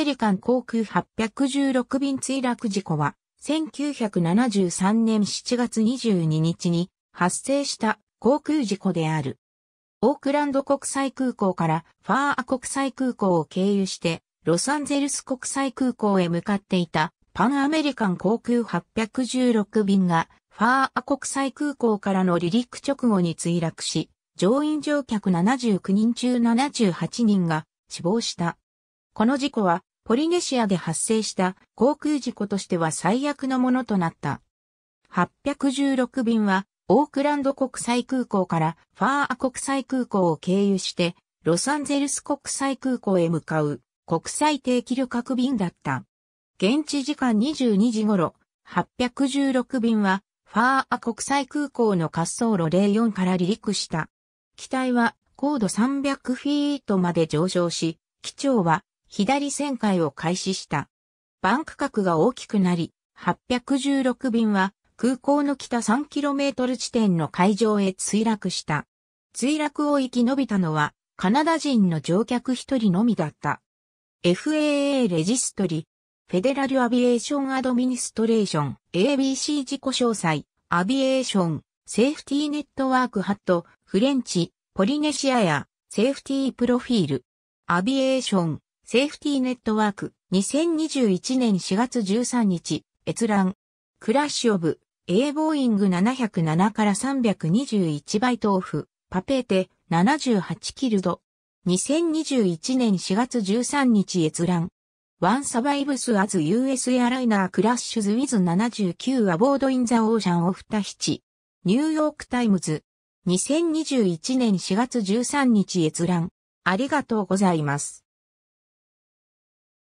ペリカン航空816便墜落事故は、1973年7月22日に発生した航空事故である。オークランド国際空港からファーア国際空港を経由して、ロサンゼルス国際空港へ向かっていたパンアメリカン航空816便がファーア国際空港からの離陸直後に墜落し、乗員乗客79人中78人が死亡した。この事故はポリネシアで発生した航空事故としては最悪のものとなった。816便は、オークランド国際空港からファーア国際空港を経由して、ロサンゼルス国際空港へ向かう国際定期旅客便だった。現地時間22時頃、816便は、ファーア国際空港の滑走路04から離陸した。機体は高度300フィートまで上昇し、機長は左旋回を開始した。バンク角が大きくなり、816便は空港の北 3km 地点の海上へ墜落した。墜落を生き延びたのはカナダ人の乗客一人のみだった。FAA レジストリ、フェデラルアビエーションアドミニストレーション、ABC 事故詳細、アビエーション、セーフティーネットワークハット、フレンチ、ポリネシアや、セーフティープロフィール、アビエーション、セーフティーネットワーク、2021年4月13日、閲覧。クラッシュオブ、A ボーイング707から321バイトオフ、パペーテ、78キルド。2021年4月13日閲覧。One survives as US airliner crashes with 79 aboard in the ocean of タヒチ。ニューヨークタイムズ。2021年4月13日閲覧。ありがとうございます。